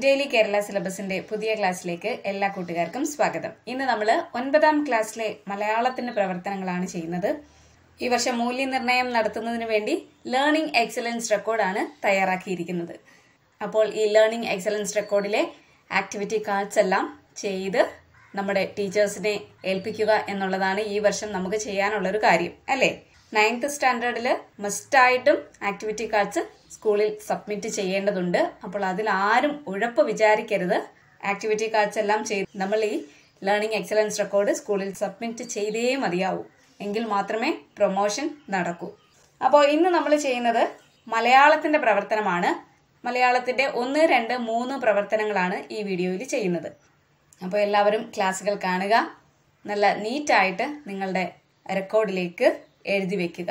daily Kerala സിലബസിന്റെ പുതിയ ക്ലാസ്സിലേക്ക് എല്ലാ കൂട്ടുകാർക്കും സ്വാഗതം ഇന്ന് നമ്മൾ ഒൻപതാം ക്ലാസ്സിലെ മലയാളത്തിന്റെ പ്രവർത്തനങ്ങളാണ് ചെയ്യുന്നത് ഈ വർഷം മൂല്യനിർണ്ണയം നടത്തുന്നതിന് വേണ്ടി ലേണിംഗ് എക്സലൻസ് റെക്കോർഡാണ് തയ്യാറാക്കിയിരിക്കുന്നത് അപ്പോൾ ഈ ലേണിംഗ് എക്സലൻസ് റെക്കോർഡിലെ ആക്ടിവിറ്റി കാർഡ്സ് എല്ലാം ചെയ്ത് നമ്മുടെ ടീച്ചേഴ്സിനെ ഏൽപ്പിക്കുക എന്നുള്ളതാണ് ഈ വർഷം നമുക്ക് ചെയ്യാനുള്ള ഒരു കാര്യം അല്ലേ നയൻത്ത് സ്റ്റാൻഡേർഡിൽ മസ്റ്റായിട്ടും ആക്ടിവിറ്റി കാർഡ്സ് സ്കൂളിൽ സബ്മിറ്റ് ചെയ്യേണ്ടതുണ്ട് അപ്പോൾ അതിൽ ആരും ഉഴപ്പ് വിചാരിക്കരുത് ആക്ടിവിറ്റി കാർഡ്സ് എല്ലാം ചെയ്ത് നമ്മൾ ഈ ലേണിംഗ് എക്സലൻസ് റെക്കോർഡ് സ്കൂളിൽ സബ്മിറ്റ് ചെയ്തേ മതിയാവൂ എങ്കിൽ മാത്രമേ പ്രൊമോഷൻ നടക്കൂ അപ്പോൾ ഇന്ന് നമ്മൾ ചെയ്യുന്നത് മലയാളത്തിൻ്റെ പ്രവർത്തനമാണ് മലയാളത്തിൻ്റെ ഒന്ന് രണ്ട് മൂന്ന് പ്രവർത്തനങ്ങളാണ് ഈ വീഡിയോയിൽ ചെയ്യുന്നത് അപ്പോൾ എല്ലാവരും ക്ലാസ്സുകൾ കാണുക നല്ല നീറ്റായിട്ട് നിങ്ങളുടെ റെക്കോർഡിലേക്ക് എഴുതി വെക്കുക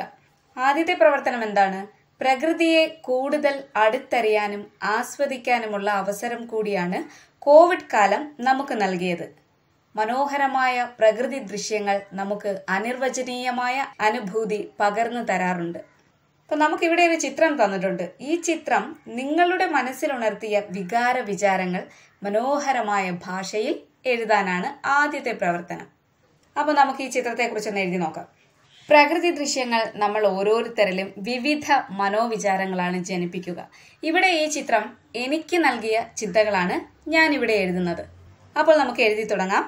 ആദ്യത്തെ പ്രവർത്തനം എന്താണ് പ്രകൃതിയെ കൂടുതൽ അടുത്തറിയാനും ആസ്വദിക്കാനുമുള്ള അവസരം കൂടിയാണ് കോവിഡ് കാലം നമുക്ക് നൽകിയത് മനോഹരമായ പ്രകൃതി ദൃശ്യങ്ങൾ നമുക്ക് അനിർവചനീയമായ അനുഭൂതി പകർന്നു തരാറുണ്ട് അപ്പൊ നമുക്കിവിടെ ഒരു ചിത്രം തന്നിട്ടുണ്ട് ഈ ചിത്രം നിങ്ങളുടെ മനസ്സിലുണർത്തിയ വികാര വിചാരങ്ങൾ മനോഹരമായ ഭാഷയിൽ എഴുതാനാണ് ആദ്യത്തെ പ്രവർത്തനം അപ്പോൾ നമുക്ക് ഈ ചിത്രത്തെക്കുറിച്ച് ഒന്ന് എഴുതി നോക്കാം പ്രകൃതി ദൃശ്യങ്ങൾ നമ്മൾ ഓരോരുത്തരിലും വിവിധ മനോവിചാരങ്ങളാണ് ജനിപ്പിക്കുക ഇവിടെ ഈ ചിത്രം എനിക്ക് നൽകിയ ചിന്തകളാണ് ഞാൻ ഇവിടെ എഴുതുന്നത് അപ്പോൾ നമുക്ക് എഴുതി തുടങ്ങാം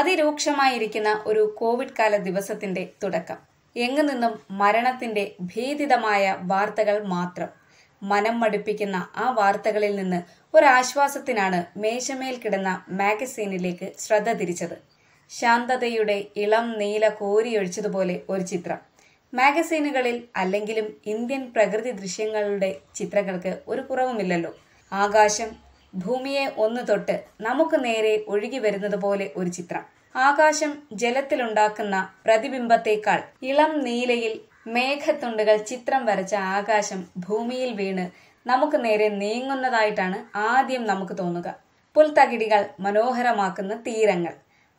അതിരൂക്ഷമായിരിക്കുന്ന ഒരു കോവിഡ് കാല ദിവസത്തിന്റെ തുടക്കം എങ്ങു നിന്നും മരണത്തിന്റെ ഭീതിതമായ വാർത്തകൾ മാത്രം മനം മടുപ്പിക്കുന്ന ആ വാർത്തകളിൽ നിന്ന് ഒരാശ്വാസത്തിനാണ് മേശമേൽ കിടന്ന മാഗസീനിലേക്ക് ശ്രദ്ധ തിരിച്ചത് ശാന്തതയുടെ ഇളം നീല കോരിയൊഴിച്ചതുപോലെ ഒരു ചിത്രം മാഗസീനുകളിൽ അല്ലെങ്കിലും ഇന്ത്യൻ പ്രകൃതി ദൃശ്യങ്ങളുടെ ചിത്രങ്ങൾക്ക് ഒരു കുറവുമില്ലല്ലോ ആകാശം ഭൂമിയെ ഒന്ന് തൊട്ട് നമുക്ക് നേരെ ഒഴുകി വരുന്നത് പോലെ ഒരു ചിത്രം ആകാശം ജലത്തിലുണ്ടാക്കുന്ന പ്രതിബിംബത്തേക്കാൾ ഇളം നീലയിൽ മേഘത്തുണ്ടുകൾ ചിത്രം വരച്ച ആകാശം ഭൂമിയിൽ വീണ് നമുക്ക് നേരെ നീങ്ങുന്നതായിട്ടാണ് ആദ്യം നമുക്ക് തോന്നുക പുൽത്തകിടികൾ മനോഹരമാക്കുന്ന തീരങ്ങൾ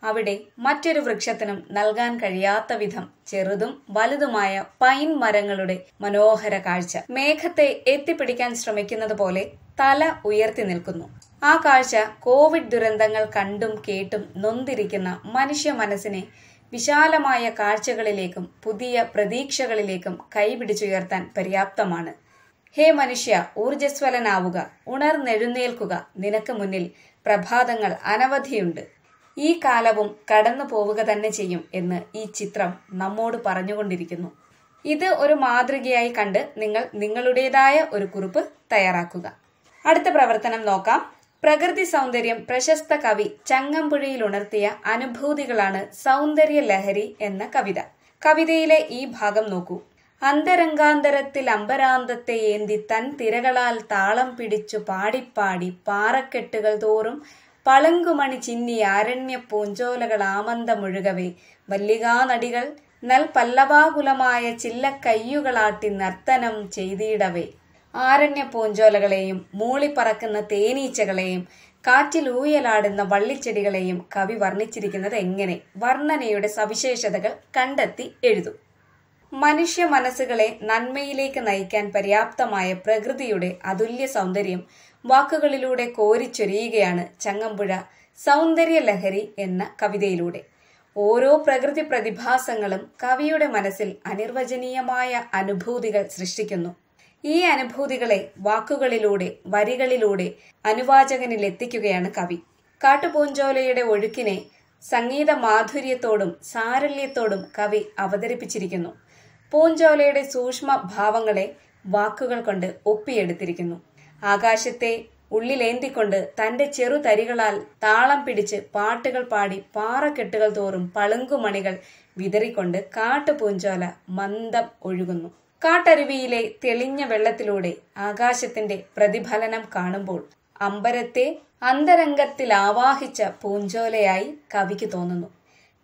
അവിടെ മറ്റൊരു വൃക്ഷത്തിനും നൽകാൻ കഴിയാത്ത വിധം ചെറുതും വലുതുമായ പൈൻ മരങ്ങളുടെ മനോഹര കാഴ്ച മേഘത്തെ എത്തിപ്പിടിക്കാൻ ശ്രമിക്കുന്നത് പോലെ തല ഉയർത്തി നിൽക്കുന്നു ആ കാഴ്ച കോവിഡ് ദുരന്തങ്ങൾ കണ്ടും കേട്ടും നൊന്തിരിക്കുന്ന മനുഷ്യ മനസ്സിനെ വിശാലമായ കാഴ്ചകളിലേക്കും പുതിയ പ്രതീക്ഷകളിലേക്കും കൈപിടിച്ചുയർത്താൻ പര്യാപ്തമാണ് ഹേ മനുഷ്യ ഊർജ്ജസ്വലനാവുക ഉണർന്നെഴുന്നേൽക്കുക നിനക്ക് മുന്നിൽ പ്രഭാതങ്ങൾ അനവധിയുണ്ട് ഈ കാലവും കടന്നു പോവുക തന്നെ ചെയ്യും എന്ന് ഈ ചിത്രം നമ്മോട് പറഞ്ഞുകൊണ്ടിരിക്കുന്നു ഇത് ഒരു മാതൃകയായി കണ്ട് നിങ്ങൾ നിങ്ങളുടേതായ ഒരു കുറിപ്പ് തയ്യാറാക്കുക അടുത്ത പ്രവർത്തനം നോക്കാം പ്രകൃതി സൗന്ദര്യം പ്രശസ്ത കവി ചങ്ങമ്പുഴയിൽ ഉണർത്തിയ അനുഭൂതികളാണ് സൗന്ദര്യ ലഹരി എന്ന കവിത കവിതയിലെ ഈ ഭാഗം നോക്കൂ അന്തരംഗാന്തരത്തിൽ അമ്പരാന്തത്തെ ഏന്തി തൻ തിരകളാൽ താളം പിടിച്ചു പാടിപ്പാടി പാറക്കെട്ടുകൾ തോറും പളങ്കുമണി ചിന്നി അരണ്യ പൂഞ്ചോലകൾ ആമന്തമൊഴുകവേ വല്ലികാനടികൾ നൽ പല്ലവാകുലമായ ചില്ലക്കയ്യുകളാട്ടി നർത്തനം ചെയ്തിടവേ ആരണ്യ പൂഞ്ചോലകളെയും മൂളിപ്പറക്കുന്ന തേനീച്ചകളെയും കാറ്റിൽ ഊയലാടുന്ന വള്ളിച്ചെടികളെയും കവി വർണ്ണിച്ചിരിക്കുന്നത് എങ്ങനെ വർണ്ണനയുടെ സവിശേഷതകൾ കണ്ടെത്തി എഴുതും മനുഷ്യ മനസ്സുകളെ നന്മയിലേക്ക് നയിക്കാൻ പര്യാപ്തമായ പ്രകൃതിയുടെ അതുല്യ സൗന്ദര്യം വാക്കുകളിലൂടെ കോരിച്ചൊരിയുകയാണ് ചങ്ങമ്പുഴ സൗന്ദര്യലഹരി എന്ന കവിതയിലൂടെ ഓരോ പ്രകൃതി പ്രതിഭാസങ്ങളും കവിയുടെ മനസ്സിൽ അനിർവചനീയമായ അനുഭൂതികൾ സൃഷ്ടിക്കുന്നു ഈ അനുഭൂതികളെ വാക്കുകളിലൂടെ വരികളിലൂടെ അനുവാചകനിൽ എത്തിക്കുകയാണ് കവി കാട്ടുപൂഞ്ചോലയുടെ ഒഴുക്കിനെ സംഗീത മാധുര്യത്തോടും സാരല്യത്തോടും കവി അവതരിപ്പിച്ചിരിക്കുന്നു പൂഞ്ചോലയുടെ സൂക്ഷ്മ ഭാവങ്ങളെ വാക്കുകൾ കൊണ്ട് ഒപ്പിയെടുത്തിരിക്കുന്നു ആകാശത്തെ ഉള്ളിലേന്തിക്കൊണ്ട് തന്റെ ചെറുതരികളാൽ താളം പിടിച്ച് പാട്ടുകൾ പാടി പാറക്കെട്ടുകൾ തോറും പളുങ്കുമണികൾ വിതറിക്കൊണ്ട് കാട്ടുപൂഞ്ചോല മന്ദം ഒഴുകുന്നു കാട്ടരുവിയിലെ തെളിഞ്ഞ വെള്ളത്തിലൂടെ ആകാശത്തിന്റെ പ്രതിഫലനം കാണുമ്പോൾ അമ്പരത്തെ അന്തരംഗത്തിൽ ആവാഹിച്ച പൂഞ്ചോലയായി കവിക്ക് തോന്നുന്നു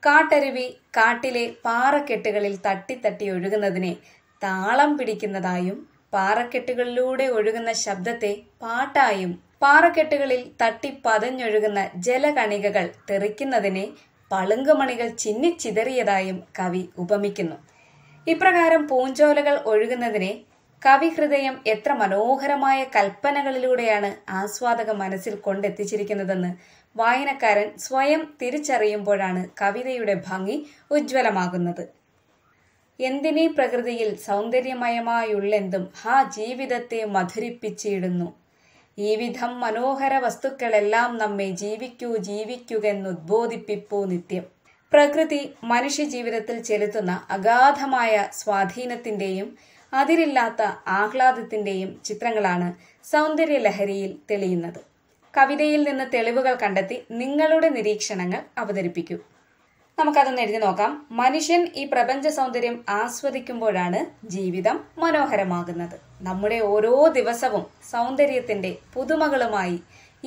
കാട്ടരുവി കാട്ടിലെ പാറക്കെട്ടുകളിൽ തട്ടിത്തട്ടി ഒഴുകുന്നതിനെ താളം പിടിക്കുന്നതായും പാറക്കെട്ടുകളിലൂടെ ഒഴുകുന്ന ശബ്ദത്തെ പാട്ടായും പാറക്കെട്ടുകളിൽ തട്ടി പതഞ്ഞൊഴുകുന്ന ജലകണികകൾ തെറിക്കുന്നതിനെ പളുങ്കുമണികൾ ചിന്നിച്ചിതറിയതായും കവി ഉപമിക്കുന്നു ഇപ്രകാരം പൂഞ്ചോലകൾ ഒഴുകുന്നതിനെ കവിഹൃദയം എത്ര മനോഹരമായ കൽപ്പനകളിലൂടെയാണ് ആസ്വാദക മനസ്സിൽ കൊണ്ടെത്തിച്ചിരിക്കുന്നതെന്ന് വായനക്കാരൻ സ്വയം തിരിച്ചറിയുമ്പോഴാണ് കവിതയുടെ ഭംഗി ഉജ്ജ്വലമാകുന്നത് എന്തിനീ പ്രകൃതിയിൽ സൗന്ദര്യമയമായുള്ളെന്തും ആ ജീവിതത്തെ മധുരിപ്പിച്ചിടുന്നു ഈ വിധം മനോഹര വസ്തുക്കളെല്ലാം നമ്മെ ജീവിക്കൂ ജീവിക്കുകെന്നുദ്ബോധിപ്പിപ്പൂ നിത്യം പ്രകൃതി മനുഷ്യ ജീവിതത്തിൽ ചെലുത്തുന്ന അഗാധമായ സ്വാധീനത്തിന്റെയും അതിരില്ലാത്ത ആഹ്ലാദത്തിന്റെയും ചിത്രങ്ങളാണ് സൗന്ദര്യലഹരിയിൽ തെളിയുന്നത് കവിതയിൽ നിന്ന് തെളിവുകൾ കണ്ടെത്തി നിങ്ങളുടെ നിരീക്ഷണങ്ങൾ അവതരിപ്പിക്കൂ നമുക്കതൊന്ന് എഴുതി നോക്കാം മനുഷ്യൻ ഈ പ്രപഞ്ച സൗന്ദര്യം ആസ്വദിക്കുമ്പോഴാണ് ജീവിതം മനോഹരമാകുന്നത് നമ്മുടെ ഓരോ ദിവസവും സൗന്ദര്യത്തിന്റെ പുതുമകളുമായി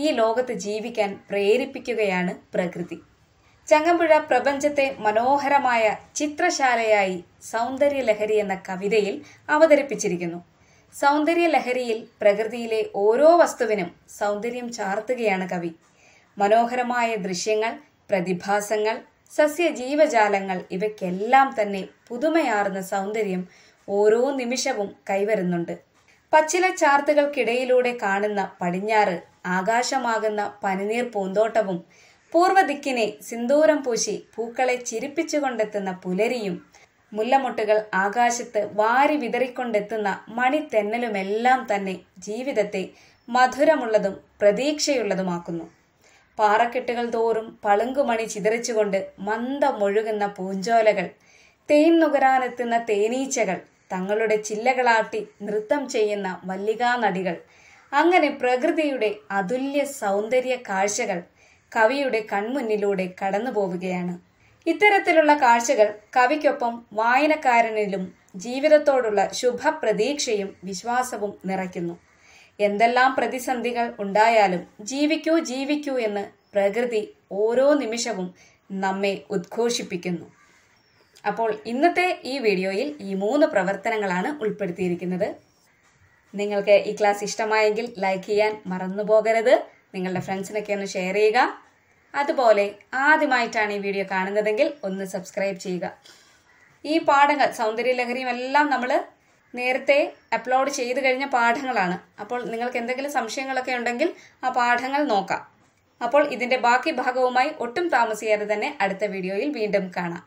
ഈ ലോകത്ത് ജീവിക്കാൻ പ്രേരിപ്പിക്കുകയാണ് പ്രകൃതി ചങ്ങമ്പുഴ പ്രപഞ്ചത്തെ മനോഹരമായ ചിത്രശാലയായി സൗന്ദര്യലഹരി എന്ന കവിതയിൽ അവതരിപ്പിച്ചിരിക്കുന്നു സൗന്ദര്യലഹരിയിൽ പ്രകൃതിയിലെ ഓരോ വസ്തുവിനും സൗന്ദര്യം ചാർത്തുകയാണ് കവി മനോഹരമായ ദൃശ്യങ്ങൾ പ്രതിഭാസങ്ങൾ സസ്യജീവജാലങ്ങൾ ഇവയ്ക്കെല്ലാം തന്നെ പുതുമയാർന്ന സൗന്ദര്യം ഓരോ നിമിഷവും കൈവരുന്നുണ്ട് പച്ചില ചാർത്തുകൾക്കിടയിലൂടെ കാണുന്ന പടിഞ്ഞാറ് ആകാശമാകുന്ന പനിനീർ പൂന്തോട്ടവും പൂർവ്വദിക്കിനെ സിന്ദൂരം പൂശി പൂക്കളെ ചിരിപ്പിച്ചുകൊണ്ടെത്തുന്ന പുലരിയും മുല്ലമൊട്ടുകൾ ആകാശത്ത് വാരി വിതറിക്കൊണ്ടെത്തുന്ന മണിത്തെന്നലുമെല്ലാം തന്നെ ജീവിതത്തെ മധുരമുള്ളതും പ്രതീക്ഷയുള്ളതുമാക്കുന്നു പാറക്കെട്ടുകൾ തോറും പളുങ്കുമണി ചിതറിച്ചുകൊണ്ട് മന്ദം ഒഴുകുന്ന പൂഞ്ചോലകൾ തേൻ നുകരാനെത്തുന്ന തേനീച്ചകൾ തങ്ങളുടെ ചില്ലകളാട്ടി നൃത്തം ചെയ്യുന്ന മല്ലികാ നടികൾ അങ്ങനെ പ്രകൃതിയുടെ അതുല്യ സൗന്ദര്യ കാഴ്ചകൾ കവിയുടെ കൺമുന്നിലൂടെ കടന്നു പോവുകയാണ് ഇത്തരത്തിലുള്ള കാഴ്ചകൾ കവിക്കൊപ്പം വായനക്കാരനിലും ജീവിതത്തോടുള്ള ശുഭപ്രതീക്ഷയും വിശ്വാസവും നിറയ്ക്കുന്നു എന്തെല്ലാം പ്രതിസന്ധികൾ ഉണ്ടായാലും ജീവിക്കൂ ജീവിക്കൂ എന്ന് പ്രകൃതി ഓരോ നിമിഷവും നമ്മെ ഉദ്ഘോഷിപ്പിക്കുന്നു അപ്പോൾ ഇന്നത്തെ ഈ വീഡിയോയിൽ ഈ മൂന്ന് പ്രവർത്തനങ്ങളാണ് ഉൾപ്പെടുത്തിയിരിക്കുന്നത് നിങ്ങൾക്ക് ഈ ക്ലാസ് ഇഷ്ടമായെങ്കിൽ ലൈക്ക് ചെയ്യാൻ മറന്നു പോകരുത് നിങ്ങളുടെ ഫ്രണ്ട്സിനൊക്കെ ഒന്ന് ഷെയർ ചെയ്യുക അതുപോലെ ആദ്യമായിട്ടാണ് ഈ വീഡിയോ കാണുന്നതെങ്കിൽ ഒന്ന് സബ്സ്ക്രൈബ് ചെയ്യുക ഈ പാഠങ്ങൾ സൗന്ദര്യലഹരിയും എല്ലാം നമ്മൾ നേരത്തെ അപ്ലോഡ് ചെയ്തു കഴിഞ്ഞ പാഠങ്ങളാണ് അപ്പോൾ നിങ്ങൾക്ക് എന്തെങ്കിലും സംശയങ്ങളൊക്കെ ഉണ്ടെങ്കിൽ ആ പാഠങ്ങൾ നോക്കാം അപ്പോൾ ഇതിന്റെ ബാക്കി ഭാഗവുമായി ഒട്ടും താമസിയാതെ തന്നെ അടുത്ത വീഡിയോയിൽ വീണ്ടും കാണാം